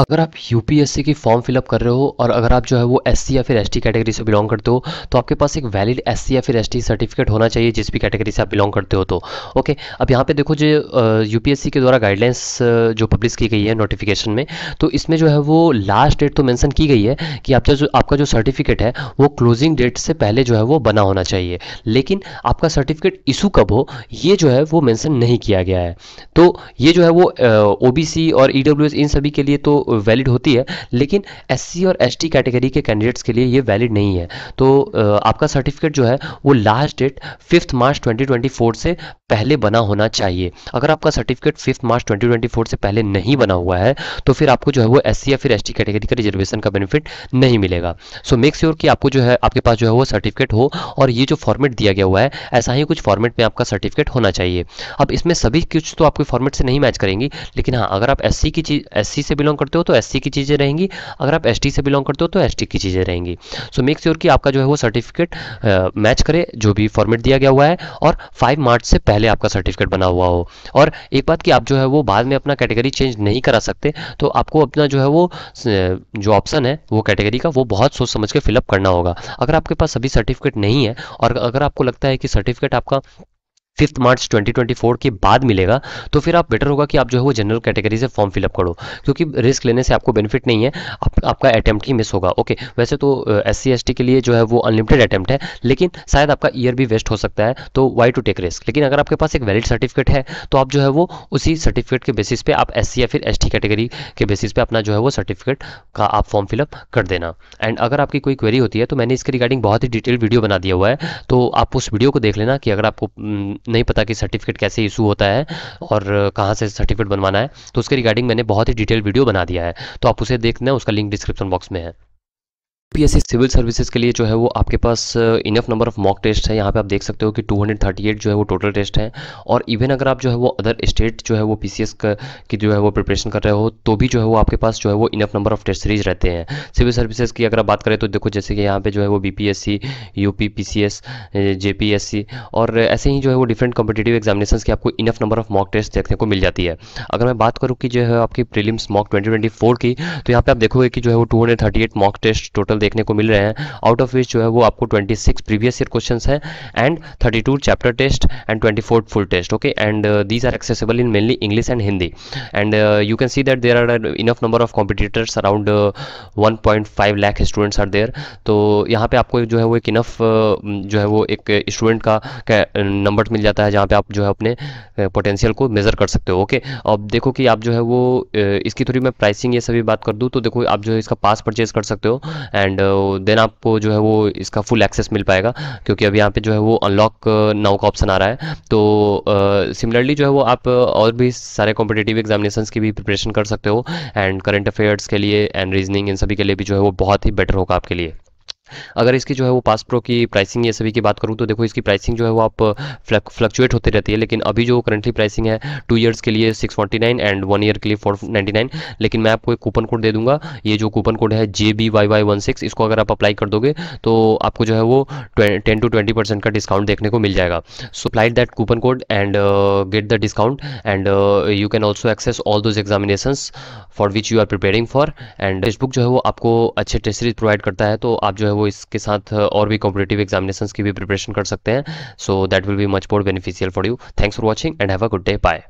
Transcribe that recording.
अगर आप यूपीएससी की फॉर्म फिलअप कर रहे हो और अगर आप जो है वो एस या फिर एस कैटेगरी से बिलोंग करते हो तो आपके पास एक वैलिड एस या फिर एस सर्टिफिकेट होना चाहिए जिस भी कैटेगरी से आप बिलोंग करते हो तो ओके अब यहाँ पे देखो जो यूपीएससी के द्वारा गाइडलाइंस जो पब्लिश की गई है नोटिफिकेशन में तो इसमें जो है वो लास्ट डेट तो मैंसन की गई है कि आपका जो आपका जो सर्टिफिकेट है वो क्लोजिंग डेट से पहले जो है वो बना होना चाहिए लेकिन आपका सर्टिफिकेट इशू कब हो ये जो है वो मैंसन नहीं किया गया है तो ये जो है वो ओ और ई e इन सभी के लिए तो वैलिड होती है लेकिन एस और एस कैटेगरी के कैंडिडेट्स के लिए ये वैलिड नहीं है तो आपका सर्टिफिकेट जो है वो लास्ट डेट फिफ्थ मार्च 2024 से पहले बना होना चाहिए अगर आपका सर्टिफिकेट फिफ्थ मार्च 2024 से पहले नहीं बना हुआ है तो फिर आपको जो है वो एस या फिर एस कैटेगरी का रिजर्वेशन का बेनिफिट नहीं मिलेगा सो मेक श्योर कि आपको जो है आपके पास जो है वो सर्टिफिकेट हो और ये जो फॉर्मेट दिया गया हुआ है ऐसा ही कुछ फॉर्मेट में आपका सर्टिफिकेट होना चाहिए अब इसमें सभी कुछ तो आपके फॉर्मेट से नहीं मैच करेंगी लेकिन हाँ अगर आप एस की चीज एस से बिलोंग करते हो हो तो एस की चीज़ें रहेंगी अगर आप एस से बिलोंग करते हो तो एस की चीज़ें रहेंगी सो मेक श्योर कि आपका जो है वो सर्टिफिकेट मैच करे जो भी फॉर्मेट दिया गया हुआ है और फाइव मार्च से पहले आपका सर्टिफिकेट बना हुआ हो और एक बात कि आप जो है वो बाद में अपना कैटेगरी चेंज नहीं करा सकते तो आपको अपना जो है वो जो ऑप्शन है वो कैटेगरी का वो बहुत सोच समझ के फिलअप करना होगा अगर आपके पास सभी सर्टिफिकेट नहीं है और अगर आपको लगता है कि सर्टिफिकेट आपका फिफ्थ मार्च 2024 के बाद मिलेगा तो फिर आप बेटर होगा कि आप जो है वो जनरल कैटेगरी से फॉर्म फिलअप करो क्योंकि रिस्क लेने से आपको बेनिफिट नहीं है आप, आपका अटैम्प्ट ही मिस होगा ओके वैसे तो एस सी के लिए जो है वो अनलिमिटेड अटैम्प्ट है लेकिन शायद आपका ईयर भी वेस्ट हो सकता है तो वाई टू टेक रिस्क लेकिन अगर आपके पास एक वैलिड सर्टिफिकेट है तो आप जो है वो उसी सर्टिफिकेट के बेसिस पे आप एस या फिर एस कैटेगरी के बेसिस पे अपना जो है वो सर्टिफिकेट का आप फॉर्म फिलअप कर देना एंड अगर आपकी कोई क्वेरी होती है तो मैंने इसके रिगार्डिंग बहुत ही डिटेल वीडियो बना दिया हुआ है तो आप उस वीडियो को देख लेना कि अगर आपको नहीं पता कि सर्टिफिकेट कैसे इशू होता है और कहाँ से सर्टिफिकेट बनवाना है तो उसके रिगार्डिंग मैंने बहुत ही डिटेल वीडियो बना दिया है तो आप उसे देखना उसका लिंक डिस्क्रिप्शन बॉक्स में है यूपीएससी सिविल सर्विसेज के लिए जो है वो आपके पास enough number of mock test है यहाँ पे आप देख सकते हो कि 238 जो है वो टोटल टेस्ट है और इवन अगर आप जो है वो अदर स्टेट जो है वो पीसीएस की जो है वो प्रिपरेशन कर रहे हो तो भी जो है वो आपके पास जो है वो enough number of test series रहते हैं सिविल सर्विसेज की अगर आप बात करें तो देखो जैसे कि यहाँ पे जो है वो B P S C U P P C S J P S C और ऐसे ही जो है वो डिफरेंट कॉम्पिटेटिव एग्जामिनेशन की आपको enough number of mock test देखने को मिल जाती है अगर मैं बात करूँ कि जो है आपकी प्रिलिम्स मॉक ट्वेंटी की तो यहाँ पे आप देखोगे कि जो है वो two mock test total question देखने को मिल रहे हैं आउट ऑफ विच जो है वो आपको 26 प्रीवियस ईयर क्वेश्चन है and 32 chapter test and 24 full test okay and these are accessible in mainly English and Hindi and you can see that there are enough number of competitors around one point five lakh students are there तो यहाँ पे आपको जो है वो एक enough uh, जो है वो एक स्टूडेंट का नंबर uh, मिल जाता है जहाँ पे आप जो है अपने पोटेंशियल uh, को मेज़र कर सकते हो ओके अब देखो कि आप जो है वो इसकी थोड़ी मैं प्राइसिंग ये सभी बात कर दूँ तो देखो आप जो है इसका पास परचेज कर सकते हो एंड एंड देन uh, आपको जो है वो इसका फुल एक्सेस मिल पाएगा क्योंकि अब यहाँ पे जो है वो अनलॉक नाउ uh, का ऑप्शन आ रहा है तो सिमिलरली uh, जो है वो आप uh, और भी सारे कॉम्पिटेटिव एग्जामिनेशन की भी प्रिपरेशन कर सकते हो एंड करंट अफेयर्स के लिए एंड रीजनिंग इन सभी के लिए भी जो है वो बहुत ही बेटर होगा आपके लिए अगर इसकी जो है वो पास प्रो की प्राइसिंग ये सभी की बात करूँ तो देखो इसकी प्राइसिंग जो है वो आप फ्लक्चुएट होती रहती है लेकिन अभी जो करंटली प्राइसिंग है टू ईयर्स के लिए six forty nine and one year के लिए फोर नाइन्टी नाइन लेकिन मैं आपको एक कूपन कोड दे दूंगा ये जो कूपन कोड है J B Y Y one six इसको अगर आप अप्लाई कर दोगे तो आपको जो है वो टेन टू ट्वेंटी परसेंट का डिस्काउंट देखने को मिल जाएगा so that coupon code and get the discount and you can also access all those examination for which you are preparing for and text book जो है वो आपको अच्छे टेस्ट सीरीज प्रोवाइड करता है तो आप जो है वो इसके साथ और भी कॉम्पिटेटिव एग्जामिनेशन की भी प्रिपरेशन कर सकते हैं so that will be much more beneficial for you thanks for watching and have a good day bye